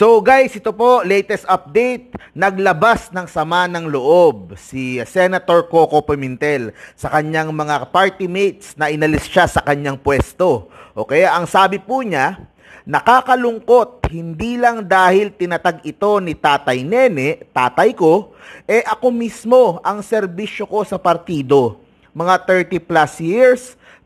So guys, ito po, latest update, naglabas ng sama ng loob si Senator Coco Pimentel sa kanyang mga party mates na inalis siya sa kanyang pwesto. Okay, ang sabi po niya, nakakalungkot hindi lang dahil tinatag ito ni Tatay Nene, tatay ko, eh ako mismo ang serbisyo ko sa partido mga 30 plus years,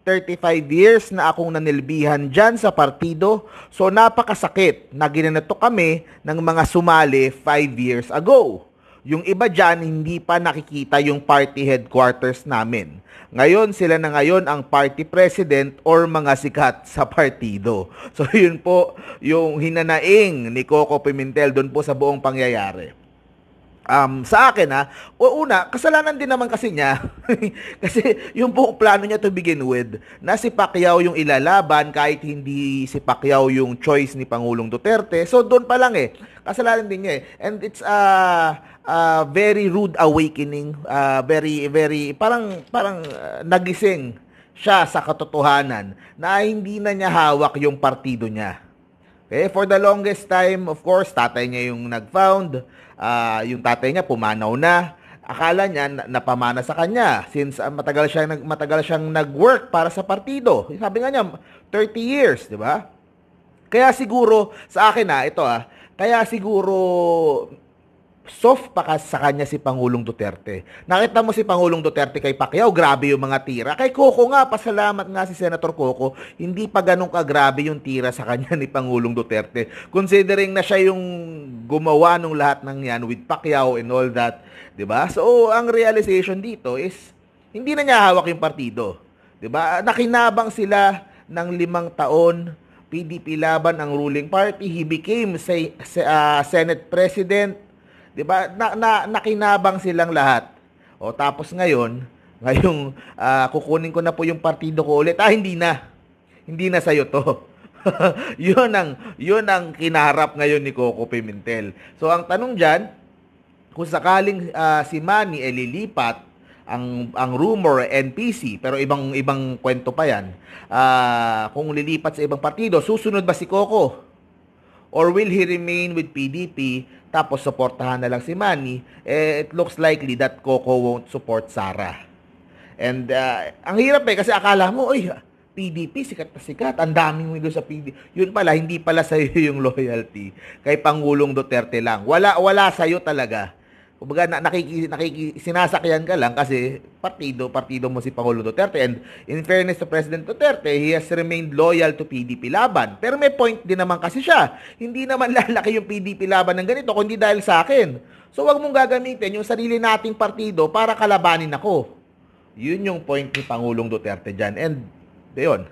35 years na akong nanilbihan dyan sa partido. So napakasakit na ginanato kami ng mga sumali 5 years ago. Yung iba dyan, hindi pa nakikita yung party headquarters namin. Ngayon, sila na ngayon ang party president or mga sikat sa partido. So yun po yung hinanaing ni Coco Pimentel doon po sa buong pangyayari um, sa akin ha, o una, kasalanan din naman kasi niya. kasi yung buong plano niya to begin with, na si Pacquiao yung ilalaban kahit hindi si Pacquiao yung choice ni Pangulong Duterte. So doon pa lang eh, kasalanan din niya eh. And it's a a very rude awakening, uh, very very parang parang uh, nagising siya sa katotohanan na hindi na niya hawak yung partido niya. Eh, for the longest time, of course, tatay niya yung nag-found. Uh, yung tatay niya pumanaw na. Akala niya napamana sa kanya since uh, matagal siyang nag matagal siyang nag-work para sa partido. Sabi nga niya 30 years, 'di ba? Kaya siguro sa akin na ah, ito ah, kaya siguro soft pa ka sa kanya si Pangulong Duterte. Nakita mo si Pangulong Duterte kay Pacquiao, grabe yung mga tira. Kay Coco nga, pasalamat nga si Senator Coco, hindi pa ganun ka grabe yung tira sa kanya ni Pangulong Duterte. Considering na siya yung gumawa ng lahat ng yan with Pacquiao and all that, 'di ba? So, ang realization dito is hindi na niya hawak yung partido. 'Di ba? Nakinabang sila ng limang taon PDP laban ang ruling party. He became say, uh, Senate President 'Di ba? Na, na, nakinabang silang lahat. O tapos ngayon, ngayong uh, kukunin ko na po yung partido ko ulit. Ah, hindi na. Hindi na sa iyo to. yun ang yun ang kinaharap ngayon ni Coco Pimentel. So ang tanong diyan, kung sakaling uh, si Manny ay eh, lilipat ang ang rumor eh, NPC pero ibang ibang kwento pa yan. Uh, kung lilipat sa ibang partido, susunod ba si Coco? Or will he remain with PDP tapos suportahan na lang si Manny? Eh, it looks likely that Coco won't support Sara. And uh, ang hirap eh kasi akala mo, oy, PDP, sikat na sikat. Ang daming window sa PDP. Yun pala, hindi pala sa'yo yung loyalty. Kay Pangulong Duterte lang. Wala, wala sa'yo talaga Kumbaga, na, nakiki, nakiki, sinasakyan ka lang kasi partido, partido mo si Pangulo Duterte. And in fairness to President Duterte, he has remained loyal to PDP Laban. Pero may point din naman kasi siya. Hindi naman lalaki yung PDP Laban ng ganito, kundi dahil sa akin. So, wag mong gagamitin yung sarili nating partido para kalabanin ako. Yun yung point ni Pangulong Duterte dyan. And, yun.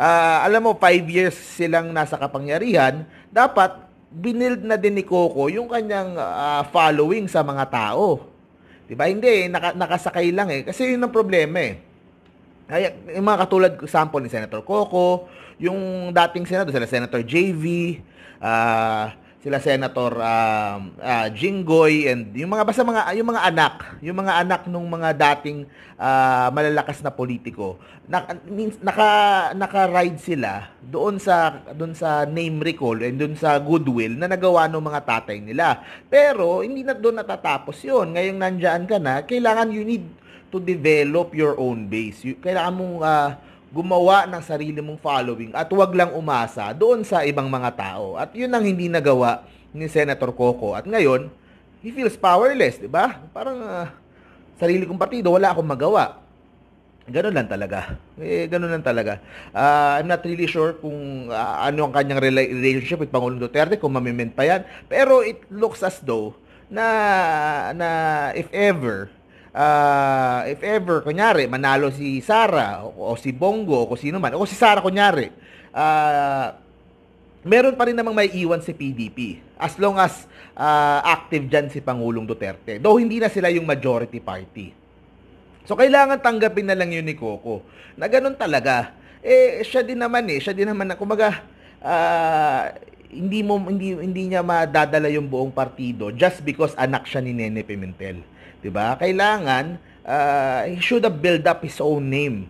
Uh, alam mo, five years silang nasa kapangyarihan. Dapat, binild na din ni Coco yung kanyang uh, following sa mga tao. 'Di ba? Hindi naka, nakasakay lang eh kasi yun ang problema eh. Kaya yung mga katulad sample ni Senator Coco, yung dating senador sila Senator JV, ah uh, sila Senator um, uh, Jinggoy and yung mga basta mga yung mga anak, yung mga anak nung mga dating uh, malalakas na politiko. Naka, naka naka-ride sila doon sa doon sa name recall and doon sa goodwill na nagawa ng mga tatay nila. Pero hindi na doon natatapos 'yon. Ngayong nandiyan ka na, kailangan you need to develop your own base. You, kailangan mong uh, gumawa ng sarili mong following at huwag lang umasa doon sa ibang mga tao. At yun ang hindi nagawa ni Senator Coco. At ngayon, he feels powerless, di ba? Parang uh, sarili kong partido, wala akong magawa. Ganun lang talaga. Eh, ganun lang talaga. Uh, I'm not really sure kung uh, ano ang kanyang relationship with Pangulong Duterte, kung mamimint pa yan. Pero it looks as though na, na if ever, uh, if ever, kunyari, manalo si Sara o, o si Bongo o sino man, o si Sara kunyari, uh, meron pa rin namang may iwan si PDP as long as uh, active dyan si Pangulong Duterte. Though hindi na sila yung majority party. So, kailangan tanggapin na lang yun ni Coco na ganun talaga. Eh, siya din naman eh, siya din naman na, kumaga... uh, hindi mo hindi hindi niya madadala yung buong partido just because anak siya ni Nene Pimentel. 'Di ba? Kailangan uh, he should have built up his own name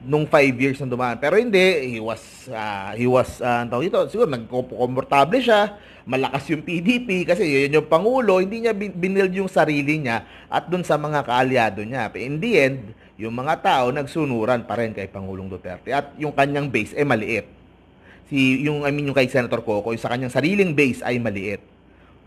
nung 5 years na dumaan. Pero hindi, he was, uh, he was, uh, tawag ito, siguro nagkomportable siya, malakas yung PDP, kasi yun yung Pangulo, hindi niya binild yung sarili niya at dun sa mga kaalyado niya. In the end, yung mga tao nagsunuran pa rin kay Pangulong Duterte at yung kanyang base eh maliit si yung I mean yung kay Senator Coco, yung sa kanyang sariling base ay maliit.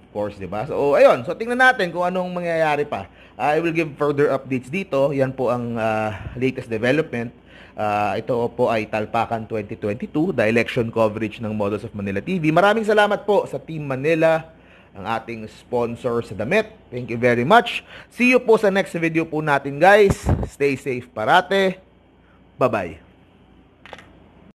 Of course, 'di ba? So ayun, so tingnan natin kung anong mangyayari pa. Ah, I will give further updates dito. Yan po ang uh, latest development. Uh, ito po ay Talpakan 2022, the election coverage ng Models of Manila TV. Maraming salamat po sa Team Manila ang ating sponsor sa damit. Thank you very much. See you po sa next video po natin guys. Stay safe parate. Bye-bye.